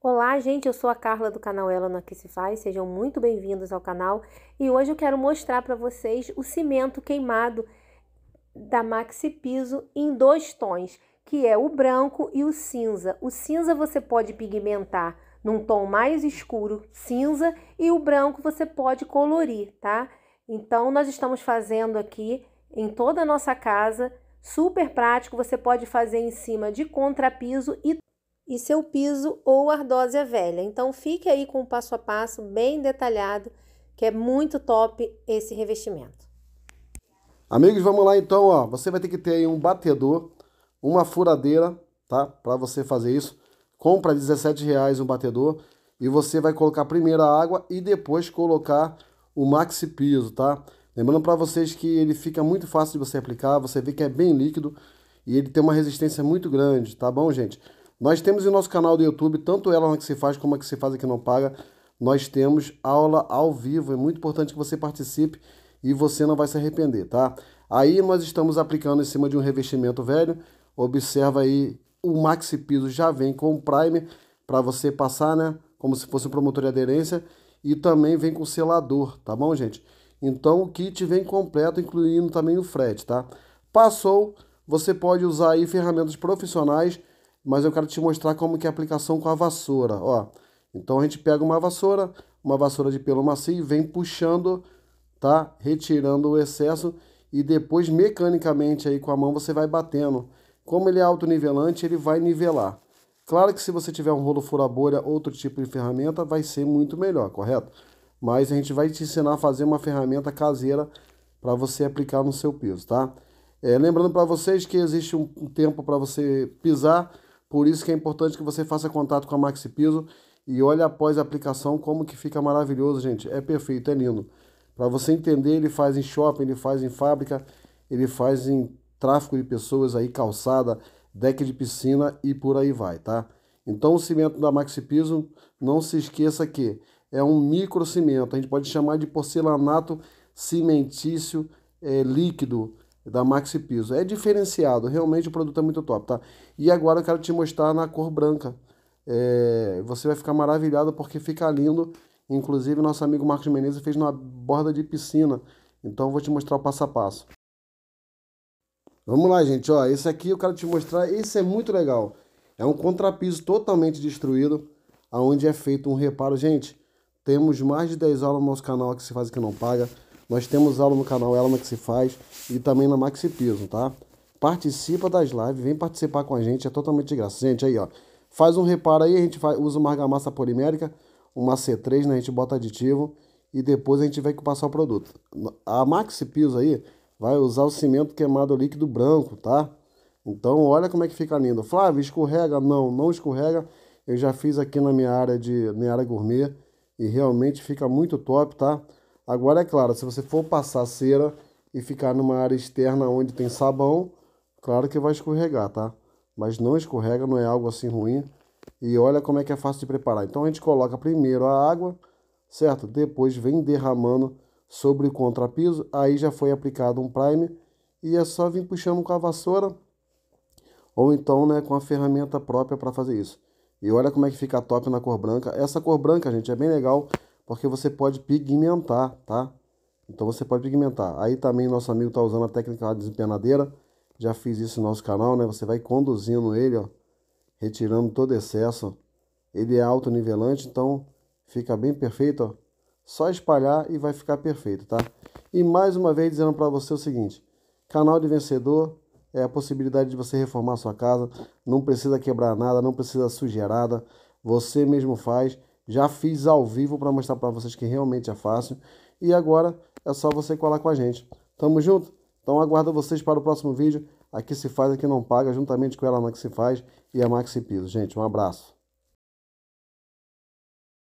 Olá, gente, eu sou a Carla do canal Ela no Que Se Faz, sejam muito bem-vindos ao canal e hoje eu quero mostrar para vocês o cimento queimado da Maxi Piso em dois tons, que é o branco e o cinza. O cinza você pode pigmentar num tom mais escuro, cinza, e o branco você pode colorir, tá? Então, nós estamos fazendo aqui em toda a nossa casa, super prático, você pode fazer em cima de contrapiso e e seu piso ou ardósia velha. Então fique aí com o passo a passo bem detalhado, que é muito top esse revestimento. Amigos, vamos lá então, ó. Você vai ter que ter aí um batedor, uma furadeira, tá? Para você fazer isso. Compra R$17,00 reais um batedor e você vai colocar primeiro a água e depois colocar o maxi piso, tá? Lembrando para vocês que ele fica muito fácil de você aplicar, você vê que é bem líquido e ele tem uma resistência muito grande, tá bom, gente? Nós temos em nosso canal do YouTube, tanto ela que se faz como a que se faz aqui não paga, nós temos aula ao vivo. É muito importante que você participe e você não vai se arrepender, tá? Aí nós estamos aplicando em cima de um revestimento velho. Observa aí, o Maxi Piso já vem com o primer para você passar, né? Como se fosse um promotor de aderência. E também vem com selador, tá bom, gente? Então o kit vem completo, incluindo também o frete, tá? Passou, você pode usar aí ferramentas profissionais mas eu quero te mostrar como que é a aplicação com a vassoura, ó. Então a gente pega uma vassoura, uma vassoura de pelo macio e vem puxando, tá? Retirando o excesso e depois mecanicamente aí com a mão você vai batendo. Como ele é autonivelante, ele vai nivelar. Claro que se você tiver um rolo furabolha, outro tipo de ferramenta, vai ser muito melhor, correto? Mas a gente vai te ensinar a fazer uma ferramenta caseira para você aplicar no seu piso, tá? É, lembrando para vocês que existe um tempo para você pisar por isso que é importante que você faça contato com a Maxi Piso e olhe após a aplicação como que fica maravilhoso, gente. É perfeito, é lindo. Para você entender, ele faz em shopping, ele faz em fábrica, ele faz em tráfego de pessoas aí, calçada, deck de piscina e por aí vai, tá? Então o cimento da Maxi Piso, não se esqueça que é um cimento a gente pode chamar de porcelanato cimentício é, líquido, é da Maxi Piso. É diferenciado, realmente o produto é muito top, tá? E agora eu quero te mostrar na cor branca. É, você vai ficar maravilhado porque fica lindo. Inclusive, nosso amigo Marcos Menezes fez na borda de piscina. Então, vou te mostrar o passo a passo. Vamos lá, gente. Ó, esse aqui eu quero te mostrar. Esse é muito legal. É um contrapiso totalmente destruído, aonde é feito um reparo. Gente, temos mais de 10 aulas no nosso canal que se faz que não paga. Nós temos aula no canal Ela que se faz e também na Maxi Piso, tá? Participa das lives, vem participar com a gente, é totalmente de graça. Gente, aí ó, faz um reparo aí, a gente faz, usa uma argamassa polimérica, uma C3, né? A gente bota aditivo e depois a gente vai que passar o produto. A Maxi Piso aí vai usar o cimento queimado líquido branco, tá? Então olha como é que fica lindo. Flávio, escorrega? Não, não escorrega. Eu já fiz aqui na minha área de minha área gourmet e realmente fica muito top, tá? Agora, é claro, se você for passar cera e ficar numa área externa onde tem sabão, claro que vai escorregar, tá? Mas não escorrega, não é algo assim ruim. E olha como é que é fácil de preparar. Então a gente coloca primeiro a água, certo? Depois vem derramando sobre o contrapiso. Aí já foi aplicado um prime e é só vir puxando com a vassoura ou então, né, com a ferramenta própria para fazer isso. E olha como é que fica top na cor branca. Essa cor branca, gente, é bem legal porque você pode pigmentar, tá? Então você pode pigmentar. Aí também nosso amigo está usando a técnica da desempenadeira. Já fiz isso no nosso canal, né? Você vai conduzindo ele, ó, retirando todo excesso. Ele é alto nivelante, então fica bem perfeito, ó. Só espalhar e vai ficar perfeito, tá? E mais uma vez dizendo para você o seguinte: canal de vencedor é a possibilidade de você reformar sua casa, não precisa quebrar nada, não precisa sujeirada, você mesmo faz já fiz ao vivo para mostrar para vocês que realmente é fácil. E agora é só você colar com a gente. Tamo junto? Então aguardo vocês para o próximo vídeo. Aqui se faz, aqui não paga, juntamente com ela a Maxi faz e a Maxi Piso. Gente, um abraço.